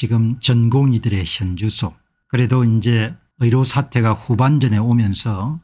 지금 전공의들의 현주소 그래도 이제 의료 사태가 후반전에 오면서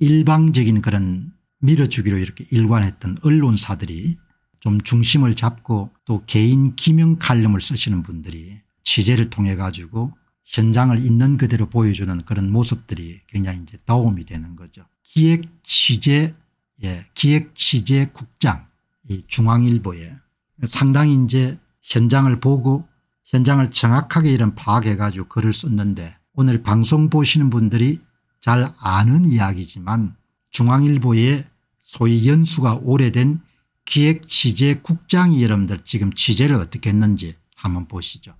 일방적인 그런 밀어주기로 이렇게 일관했던 언론사들이 좀 중심을 잡고 또 개인 기명 칼럼을 쓰시는 분들이 취재를 통해 가지고 현장을 있는 그대로 보여주는 그런 모습들이 굉장히 이제 도움이 되는 거죠. 기획 취재 예, 기획 취재 국장 이 중앙일보에 상당히 이제 현장을 보고 현장을 정확하게 이런 파악해가지고 글을 썼는데 오늘 방송 보시는 분들이 잘 아는 이야기지만 중앙일보의 소위 연수가 오래된 기획취재국장이 여러분들 지금 취재를 어떻게 했는지 한번 보시죠.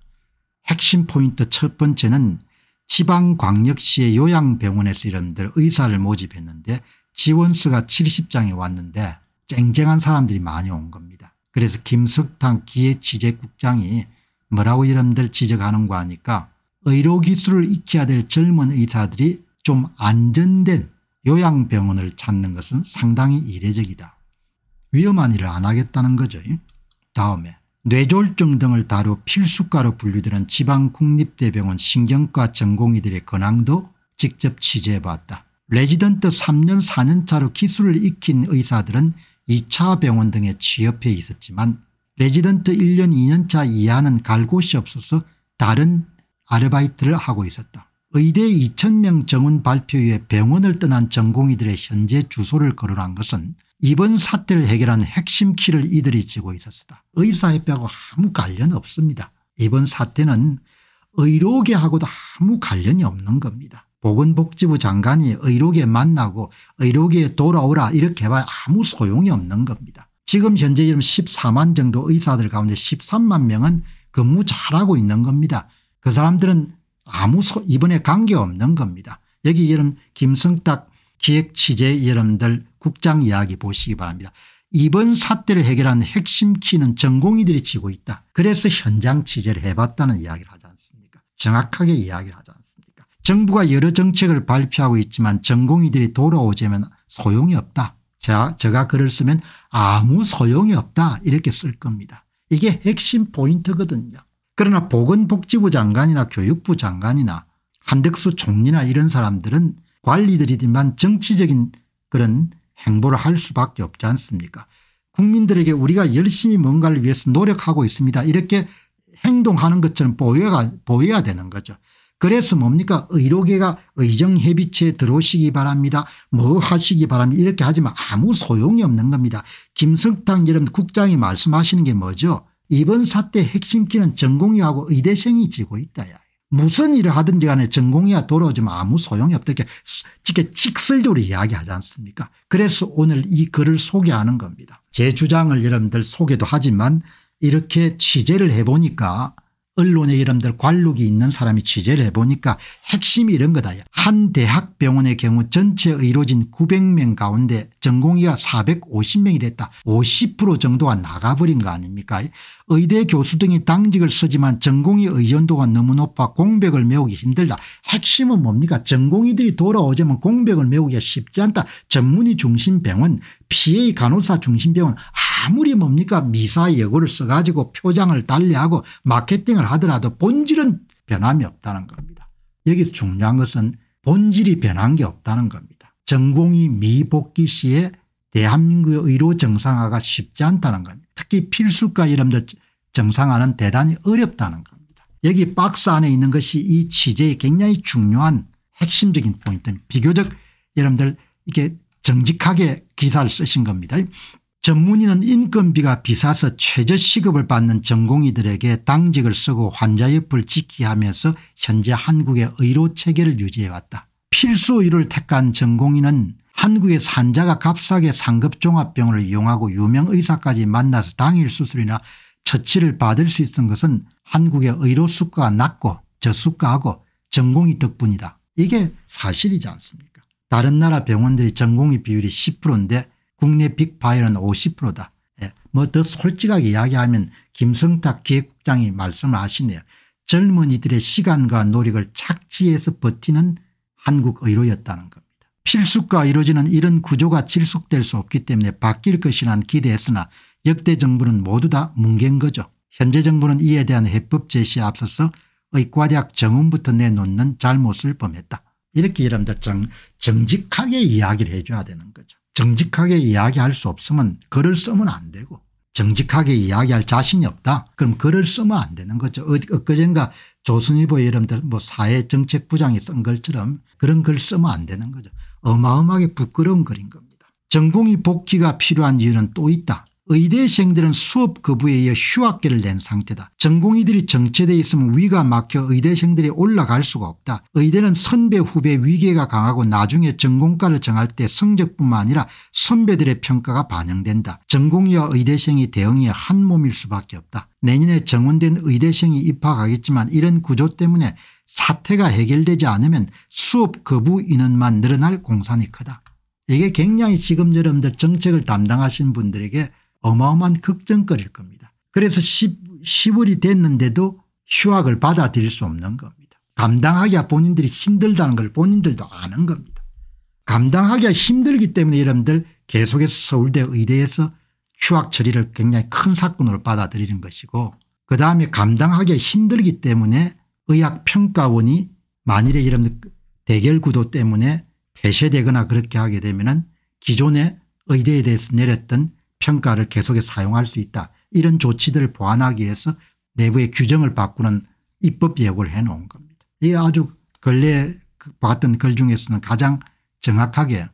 핵심 포인트 첫 번째는 지방광역시의 요양병원에서 여러분들 의사를 모집했는데 지원수가 7 0장에 왔는데 쨍쨍한 사람들이 많이 온 겁니다. 그래서 김석탕 기획취재국장이 뭐라고 이름들 지적하는 거 하니까 의료기술을 익혀야 될 젊은 의사들이 좀 안전된 요양병원을 찾는 것은 상당히 이례적이다. 위험한 일을 안 하겠다는 거죠. 다음에 뇌졸중 등을 다루 필수과로 분류되는 지방국립대병원 신경과 전공의들의 근황도 직접 취재해봤다. 레지던트 3년 4년차로 기술을 익힌 의사들은 2차 병원 등에 취업해 있었지만 레지던트 1년 2년차 이하는 갈 곳이 없어서 다른 아르바이트를 하고 있었다. 의대 2천명 정원 발표 후에 병원을 떠난 전공의들의 현재 주소를 거론한 것은 이번 사태를 해결한 핵심 키를 이들이 쥐고 있었다. 의사협회하고 아무 관련 없습니다. 이번 사태는 의료계하고도 아무 관련이 없는 겁니다. 보건복지부 장관이 의료계 만나고 의료계에 돌아오라 이렇게 해봐야 아무 소용이 없는 겁니다. 지금 현재 지금 14만 정도 의사들 가운데 13만 명은 근무 잘하고 있는 겁니다. 그 사람들은 아무 소 이번에 관계 없는 겁니다. 여기 여름 김성탁 기획취재 여러분들 국장 이야기 보시기 바랍니다. 이번 사태를 해결한 핵심 키는 전공의들이 지고 있다. 그래서 현장 취재를 해봤다는 이야기를 하지 않습니까 정확하게 이야기를 하지 않습니까 정부가 여러 정책을 발표하고 있지만 전공의들이 돌아오자면 소용이 없다. 자, 제가 글을 쓰면 아무 소용이 없다 이렇게 쓸 겁니다. 이게 핵심 포인트거든요. 그러나 보건복지부 장관이나 교육부 장관이나 한덕수 총리나 이런 사람들은 관리들이지만 정치적인 그런 행보를 할 수밖에 없지 않습니까 국민들에게 우리가 열심히 뭔가를 위해서 노력하고 있습니다 이렇게 행동하는 것처럼 보여야, 보여야 되는 거죠. 그래서 뭡니까 의료계가 의정협의체에 들어오시기 바랍니다. 뭐 하시기 바랍니다. 이렇게 하지만 아무 소용이 없는 겁니다. 김석탁 여러분 국장이 말씀하시는 게 뭐죠 이번 사태 핵심키는 전공의하고 의대생이 지고 있다. 야. 무슨 일을 하든지 간에 전공의가 돌아오지만 아무 소용이 없다. 이렇게 직설적으로 이야기하지 않습니까 그래서 오늘 이 글을 소개하는 겁니다. 제 주장을 여러분들 소개도 하지만 이렇게 취재를 해보니까 언론의 이름들 관록이 있는 사람이 취재를 해보니까 핵심이 이런 거다. 한 대학병원의 경우 전체 의료진 900명 가운데 전공의가 450명이 됐다. 50% 정도가 나가버린 거 아닙니까 의대 교수 등이 당직을 쓰지만 전공의 의존도가 너무 높아 공백을 메우기 힘들다. 핵심은 뭡니까 전공의들이 돌아오자면 공백을 메우기가 쉽지 않다. 전문의 중심 병원 PA 간호사 중심 병원 아무리 뭡니까 미사 여고를 써가지고 표장을 달리하고 마케팅을 하더라도 본질은 변함이 없다는 겁니다. 여기서 중요한 것은 본질이 변한 게 없다는 겁니다. 전공이 미복귀 시에 대한민국의 의료 정상화가 쉽지 않다는 겁니다. 특히 필수과 이름들 정상화는 대단히 어렵다는 겁니다. 여기 박스 안에 있는 것이 이 취재의 굉장히 중요한 핵심적인 포인트입니다. 비교적 여러분들 이렇게 정직하게 기사를 쓰신 겁니다. 전문의는 인건비가 비싸서 최저시급을 받는 전공의들에게 당직을 쓰고 환자 옆을 지키하면서 현재 한국의 의료체계를 유지해왔다. 필수의료를 택한 전공의는 한국의 산자가 값싸게 상급종합병원을 이용하고 유명 의사까지 만나서 당일 수술이나 처치를 받을 수 있던 것은 한국의 의료 수가가 낮고 저수가하고 전공의 덕분이다. 이게 사실이지 않습니까 다른 나라 병원들이 전공의 비율이 10%인데 국내 빅파일은 50%다. 예. 뭐더 솔직하게 이야기하면 김성탁 기획국장이 말씀을 하시네요. 젊은이들의 시간과 노력을 착지해서 버티는 한국 의료였다는 겁니다. 필수가 이루어지는 이런 구조가 질속될 수 없기 때문에 바뀔 것이란 기대했으나 역대 정부는 모두 다 뭉갠 거죠. 현재 정부는 이에 대한 해법 제시에 앞서서 의과대학 정원부터 내놓는 잘못을 범했다. 이렇게 여러분들 정직하게 이야기를 해줘야 되는 거죠. 정직하게 이야기할 수 없으면 글을 쓰면 안 되고 정직하게 이야기할 자신이 없다. 그럼 글을 쓰면 안 되는 거죠. 어, 엊그젠가 조선일보 여러분들 뭐 사회정책부장이 쓴 글처럼 그런 글 쓰면 안 되는 거죠. 어마어마하게 부끄러운 글인 겁니다. 전공이 복귀가 필요한 이유는 또 있다. 의대생들은 수업 거부에 의해 휴학계를 낸 상태다. 전공의들이 정체되어 있으면 위가 막혀 의대생들이 올라갈 수가 없다. 의대는 선배 후배 위계가 강하고 나중에 전공과를 정할 때 성적뿐만 아니라 선배들의 평가가 반영된다. 전공의와 의대생이 대응이 한 몸일 수밖에 없다. 내년에 정원된 의대생이 입학하겠지만 이런 구조 때문에 사태가 해결되지 않으면 수업 거부 인원만 늘어날 공산이 크다. 이게 굉장히 지금 여러분들 정책을 담당하신 분들에게 어마어마한 걱정거릴 겁니다. 그래서 10, 10월이 됐는데도 휴학을 받아들일 수 없는 겁니다. 감당하기가 본인들이 힘들다는 걸 본인들도 아는 겁니다. 감당하기가 힘들기 때문에 여러분들 계속해서 서울대 의대에서 휴학 처리를 굉장히 큰 사건으로 받아들이는 것이고 그다음에 감당하기가 힘들기 때문에 의학평가원이 만일에 이런 대결 구도 때문에 폐쇄되거나 그렇게 하게 되면 기존의 의대에 대해서 내렸던 평가를 계속해서 사용할 수 있다. 이런 조치들을 보완하기 위해서 내부의 규정을 바꾸는 입법 예고를 해놓은 겁니다. 이게 아주 근래 그 봤던 글 중에서는 가장 정확하게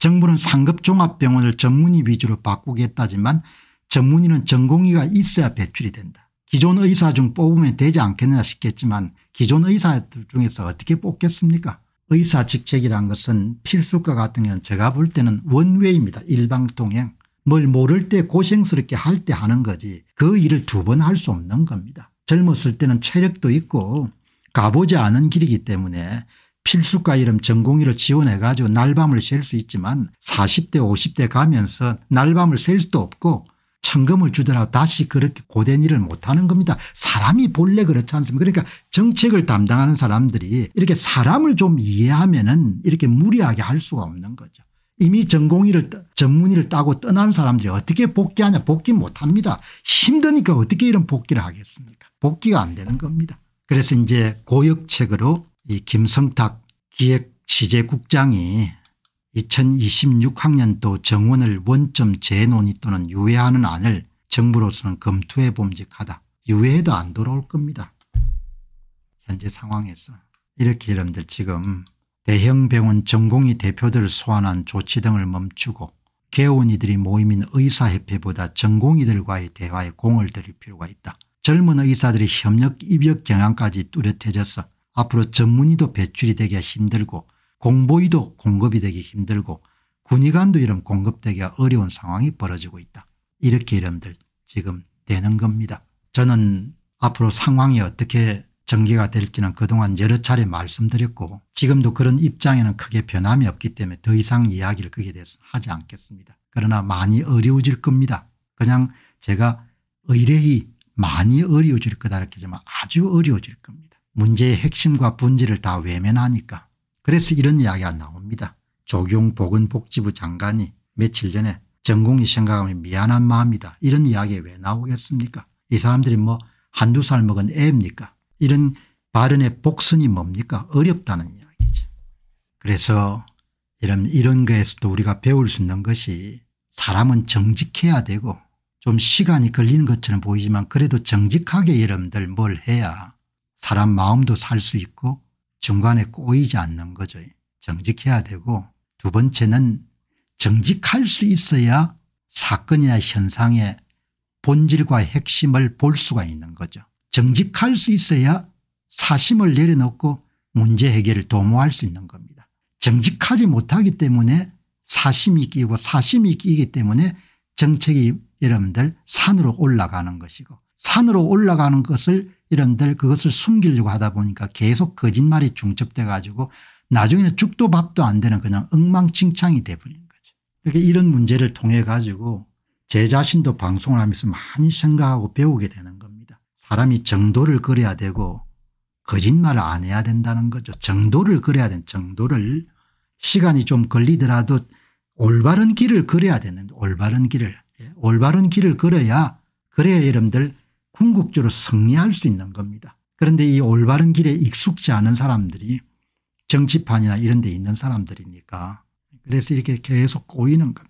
정부는 상급 종합병원을 전문의 위주로 바꾸겠다지만 전문의는 전공의가 있어야 배출이 된다. 기존 의사 중 뽑으면 되지 않겠느냐 싶겠지만 기존 의사 들 중에서 어떻게 뽑겠습니까 의사 직책이란 것은 필수과 같은 경우는 제가 볼 때는 원외입니다. 일방통행. 뭘 모를 때 고생스럽게 할 때 하는 거지 그 일을 두 번 할 수 없는 겁니다. 젊었을 때는 체력도 있고 가보지 않은 길이기 때문에 필수과 이름 전공의를 지원해 가지고 날밤을 셀 수 있지만 40대 50대 가면서 날밤을 셀 수도 없고 천금을 주더라도 다시 그렇게 고된 일을 못하는 겁니다. 사람이 본래 그렇지 않습니까 그러니까 정책을 담당하는 사람들이 이렇게 사람을 좀 이해하면 은 이렇게 무리하게 할 수가 없는 거죠. 이미 전공의를 전문의를 따고 떠난 사람들이 어떻게 복귀하냐 복귀 못합니다. 힘드니까 어떻게 이런 복귀를 하겠습니까 복귀가 안 되는 겁니다. 그래서 이제 고역책으로 이 김성탁 기획 취재국장이 2026학년도 정원을 원점 재논의 또는 유예하는 안을 정부로서는 검토해 봄직하다. 유예해도 안 돌아올 겁니다. 현재 상황에서. 이렇게 여러분들 지금 대형 병원 전공의 대표들 소환한 조치 등을 멈추고 개원이들이 모임인 의사협회보다 전공의들과의 대화에 공을 들일 필요가 있다. 젊은 의사들이 협력 입역 경향까지 뚜렷해져서 앞으로 전문의도 배출이 되기가 힘들고 공보의도 공급이 되기 힘들고 군의관도 이런 공급되기가 어려운 상황이 벌어지고 있다. 이렇게 이름들 지금 되는 겁니다. 저는 앞으로 상황이 어떻게 전개가 될지는 그동안 여러 차례 말씀드렸고 지금도 그런 입장에는 크게 변함이 없기 때문에 더 이상 이야기를 거기에 대해서 하지 않겠습니다. 그러나 많이 어려워질 겁니다. 그냥 제가 의뢰히 많이 어려워질 거다 이렇게 하지만 아주 어려워질 겁니다. 문제의 핵심과 본질을 다 외면하니까. 그래서 이런 이야기가 나옵니다. 조경 보건복지부 장관이 며칠 전에 전공이 생각하면 미안한 마음이다. 이런 이야기 왜 나오겠습니까? 이 사람들이 뭐 한두 살 먹은 애입니까? 이런 발언의 복선이 뭡니까 어렵다는 이야기죠. 그래서 이런 이런 거에서도 우리가 배울 수 있는 것이 사람은 정직해야 되고 좀 시간이 걸리는 것처럼 보이지만 그래도 정직하게 여러분들 뭘 해야 사람 마음도 살 수 있고 중간에 꼬이지 않는 거죠. 정직해야 되고 두 번째는 정직할 수 있어야 사건이나 현상의 본질과 핵심을 볼 수가 있는 거죠. 정직할 수 있어야 사심을 내려놓고 문제 해결을 도모할 수 있는 겁니다. 정직하지 못하기 때문에 사심이 끼고 사심이 끼기 때문에 정책이 여러분들 산으로 올라가는 것이고 산으로 올라가는 것을 여러분들 그것을 숨기려고 하다 보니까 계속 거짓말이 중첩돼 가지고 나중에는 죽도 밥도 안 되는 그냥 엉망진창이 돼버리 거죠. 그러니 이런 문제를 통해 가지고 제 자신도 방송을 하면서 많이 생각하고 배우게 되는 겁니다. 사람이 정도를 그려야 되고 거짓말을 안 해야 된다는 거죠. 정도를 그려야 된 정도를 시간이 좀 걸리더라도 올바른 길을 그려야 되는 올바른 길을 예. 올바른 길을 그려야 그래야 여러분들 궁극적으로 승리할 수 있는 겁니다. 그런데 이 올바른 길에 익숙지 않은 사람들이 정치판이나 이런 데 있는 사람들이니까 그래서 이렇게 계속 꼬이는 겁니다.